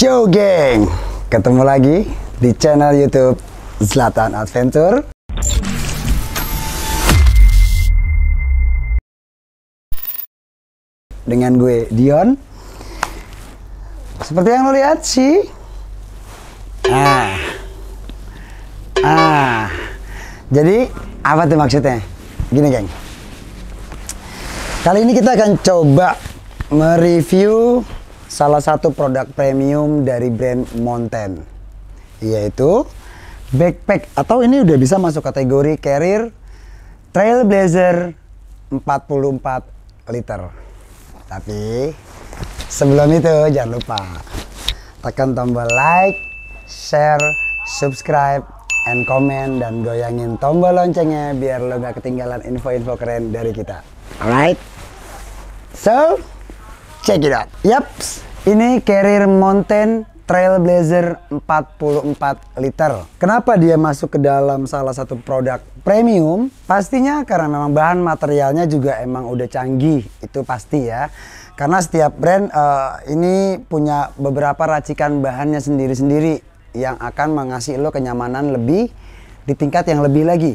Yo geng, ketemu lagi di channel YouTube Zlatan Adventure. Dengan gue Dion. Seperti yang lo lihat sih. Ah. Ah. Jadi apa tuh maksudnya? Gini geng. Kali ini kita akan coba mereview salah satu produk premium dari brand Mountain yaitu backpack atau ini udah bisa masuk kategori carrier Trailblazer 44 liter tapi sebelum itu jangan lupa tekan tombol like, share, subscribe, and comment dan goyangin tombol loncengnya biar lo gak ketinggalan info-info keren dari kita alright so Check it out. Yaps, ini carrier mountain Trailblazer 44 liter. Kenapa dia masuk ke dalam salah satu produk premium? Pastinya karena memang bahan materialnya juga emang udah canggih, itu pasti ya. Karena setiap brand uh, ini punya beberapa racikan bahannya sendiri-sendiri yang akan mengasih lo kenyamanan lebih di tingkat yang lebih lagi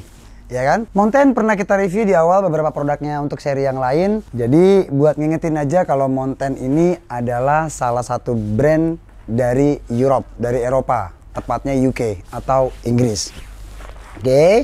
ya kan? Mountain pernah kita review di awal beberapa produknya untuk seri yang lain. Jadi buat ngingetin aja kalau Mountain ini adalah salah satu brand dari Europe, dari Eropa, tepatnya UK atau Inggris. Oke. Okay.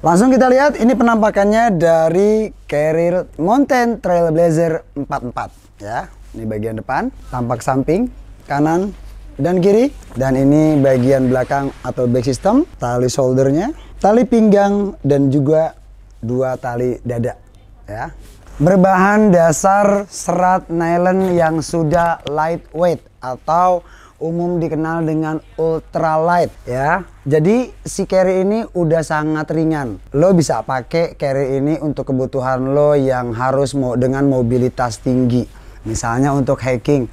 Langsung kita lihat ini penampakannya dari Carrier Mountain Trailblazer 44 ya. Ini bagian depan, tampak samping, kanan, dan kiri. Dan ini bagian belakang atau back system, tali soldernya, tali pinggang, dan juga dua tali dada. Ya. Berbahan dasar serat nylon yang sudah lightweight atau umum dikenal dengan ultralight ya. Jadi si carry ini udah sangat ringan. Lo bisa pakai carry ini untuk kebutuhan lo yang harus mau dengan mobilitas tinggi. Misalnya untuk hiking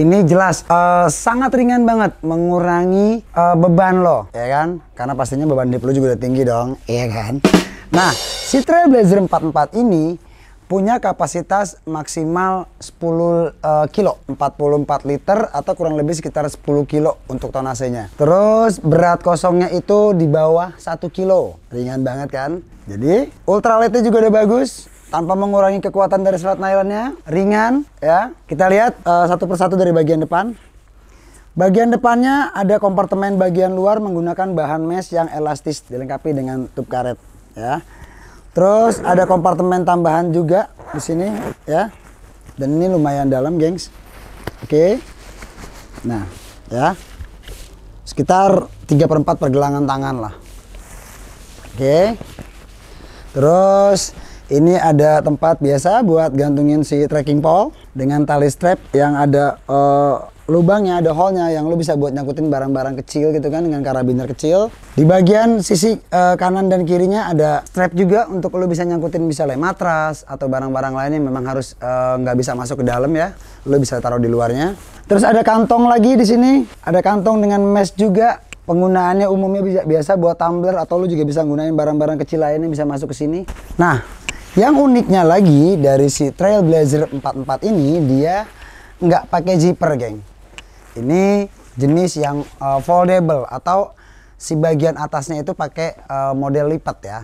ini jelas uh, sangat ringan banget mengurangi uh, beban lo ya kan karena pastinya beban dip lo juga udah tinggi dong iya kan nah si Trailblazer 44 ini punya kapasitas maksimal 10 uh, eh, kilo 44 liter atau kurang lebih sekitar 10 kilo untuk tonasenya terus berat kosongnya itu di bawah 1 kilo ringan banget kan jadi ultralightnya juga udah bagus tanpa mengurangi kekuatan dari serat nailannya ringan ya kita lihat uh, satu persatu dari bagian depan bagian depannya ada kompartemen bagian luar menggunakan bahan mesh yang elastis dilengkapi dengan tub karet ya terus ada kompartemen tambahan juga di sini ya dan ini lumayan dalam gengs oke nah ya sekitar 3 per 4 pergelangan tangan lah oke terus ini ada tempat biasa buat gantungin si trekking pole dengan tali strap yang ada uh, lubangnya, ada hole-nya yang lu bisa buat nyangkutin barang-barang kecil gitu kan dengan karabiner kecil. Di bagian sisi uh, kanan dan kirinya ada strap juga untuk lu bisa nyangkutin misalnya matras atau barang-barang lainnya yang memang harus eh, nggak uh, bisa masuk ke dalam ya. Lu bisa taruh di luarnya. Terus ada kantong lagi di sini. Ada kantong dengan mesh juga penggunaannya umumnya bisa biasa buat tumbler atau lu juga bisa gunain barang-barang kecil lainnya bisa masuk ke sini. Nah, yang uniknya lagi dari si Trailblazer 44 ini dia nggak pakai zipper, geng. Ini jenis yang uh, foldable atau si bagian atasnya itu pakai uh, model lipat ya.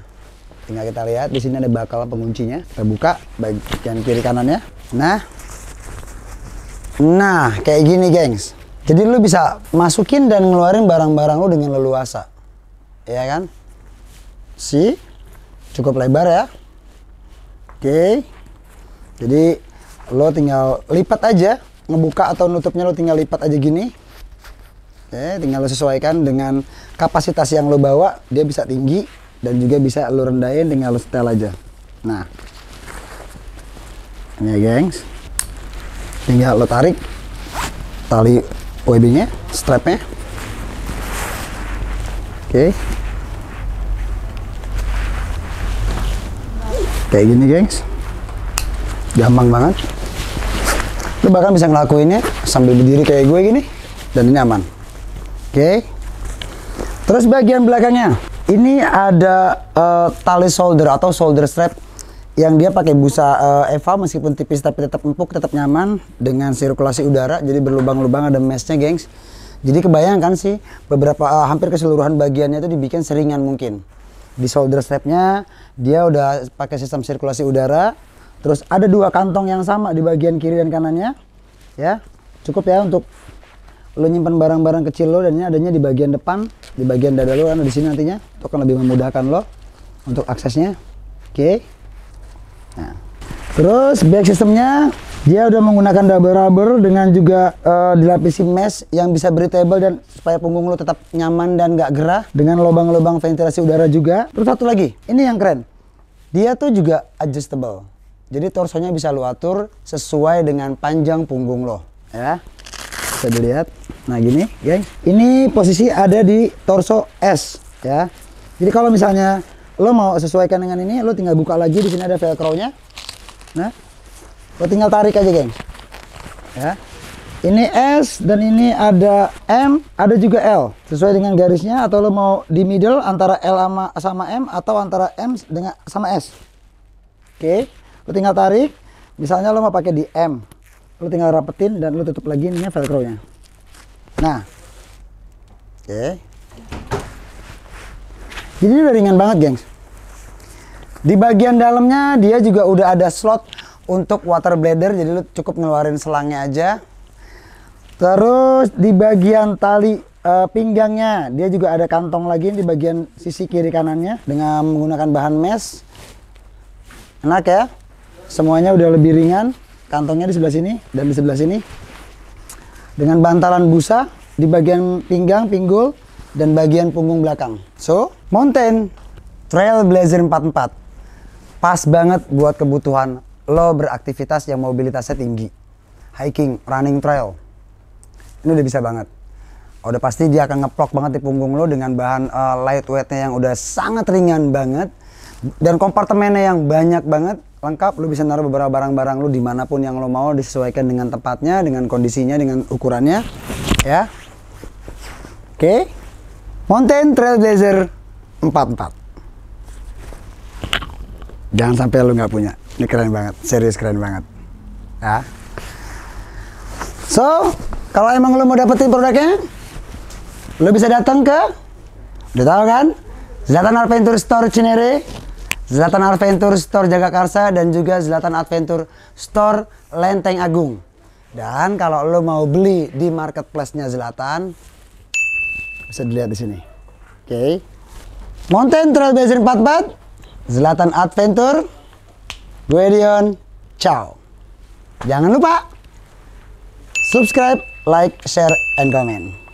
Tinggal kita lihat di sini ada bakal penguncinya. Terbuka bagian kiri kanannya. Nah. Nah, kayak gini, gengs. Jadi lu bisa masukin dan ngeluarin barang-barang lu dengan leluasa. Ya kan? Si cukup lebar ya. Oke, jadi lo tinggal lipat aja ngebuka atau nutupnya lo tinggal lipat aja gini okay? tinggal lo sesuaikan dengan kapasitas yang lo bawa dia bisa tinggi dan juga bisa lo rendahin tinggal lo setel aja nah ini ya gengs tinggal lo tarik tali webbingnya strapnya oke kayak gini gengs gampang banget lu bahkan bisa ngelakuinnya sambil berdiri kayak gue gini dan ini aman oke okay. terus bagian belakangnya ini ada uh, tali solder atau solder strap yang dia pakai busa uh, Eva meskipun tipis tapi tetap empuk, tetap nyaman dengan sirkulasi udara jadi berlubang-lubang ada meshnya, gengs jadi kebayangkan sih beberapa uh, hampir keseluruhan bagiannya itu dibikin seringan mungkin di shoulder strapnya dia udah pakai sistem sirkulasi udara terus ada dua kantong yang sama di bagian kiri dan kanannya ya cukup ya untuk lo nyimpan barang-barang kecil lo dan ini adanya di bagian depan di bagian dada lo ada di sini nantinya itu akan lebih memudahkan lo untuk aksesnya oke okay. nah terus back sistemnya dia udah menggunakan double rubber dengan juga uh, dilapisi mesh yang bisa breathable dan supaya punggung lo tetap nyaman dan gak gerah dengan lubang-lubang ventilasi udara juga. Terus satu lagi, ini yang keren. Dia tuh juga adjustable. Jadi torsonya bisa lo atur sesuai dengan panjang punggung lo, ya. Bisa dilihat. Nah, gini, guys. Ini posisi ada di torso S, ya. Jadi kalau misalnya lo mau sesuaikan dengan ini, lo tinggal buka lagi di sini ada velcro-nya. Nah, lo tinggal tarik aja geng ya ini S dan ini ada M ada juga L sesuai dengan garisnya atau lo mau di middle antara L sama, sama M atau antara M dengan sama S oke lo tinggal tarik misalnya lo mau pakai di M lo tinggal rapetin dan lo tutup lagi ini velcro nya nah oke jadi ini udah ringan banget gengs di bagian dalamnya dia juga udah ada slot untuk water bladder jadi lu cukup ngeluarin selangnya aja terus di bagian tali uh, pinggangnya dia juga ada kantong lagi di bagian sisi kiri kanannya dengan menggunakan bahan mesh enak ya semuanya udah lebih ringan kantongnya di sebelah sini dan di sebelah sini dengan bantalan busa di bagian pinggang pinggul dan bagian punggung belakang so mountain trail blazer 44 pas banget buat kebutuhan lo beraktivitas yang mobilitasnya tinggi hiking running trail ini udah bisa banget udah pasti dia akan ngeplok banget di punggung lo dengan bahan uh, lightweightnya yang udah sangat ringan banget dan kompartemennya yang banyak banget lengkap lo bisa naruh beberapa barang-barang lo dimanapun yang lo mau disesuaikan dengan tempatnya dengan kondisinya dengan ukurannya ya oke okay. mountain trailblazer 44 jangan sampai lo nggak punya ini keren banget, serius keren banget. Ya. So, kalau emang lo mau dapetin produknya, lo bisa datang ke, udah tahu kan? Zlatan Adventure Store Cinere, Zlatan Adventure Store Jagakarsa, dan juga Zlatan Adventure Store Lenteng Agung. Dan kalau lo mau beli di marketplace-nya Zlatan, bisa dilihat di sini. Oke. Okay. Mountain Trail Basin 44, Zlatan Adventure, Gue Dion, ciao. Jangan lupa subscribe, like, share, and comment.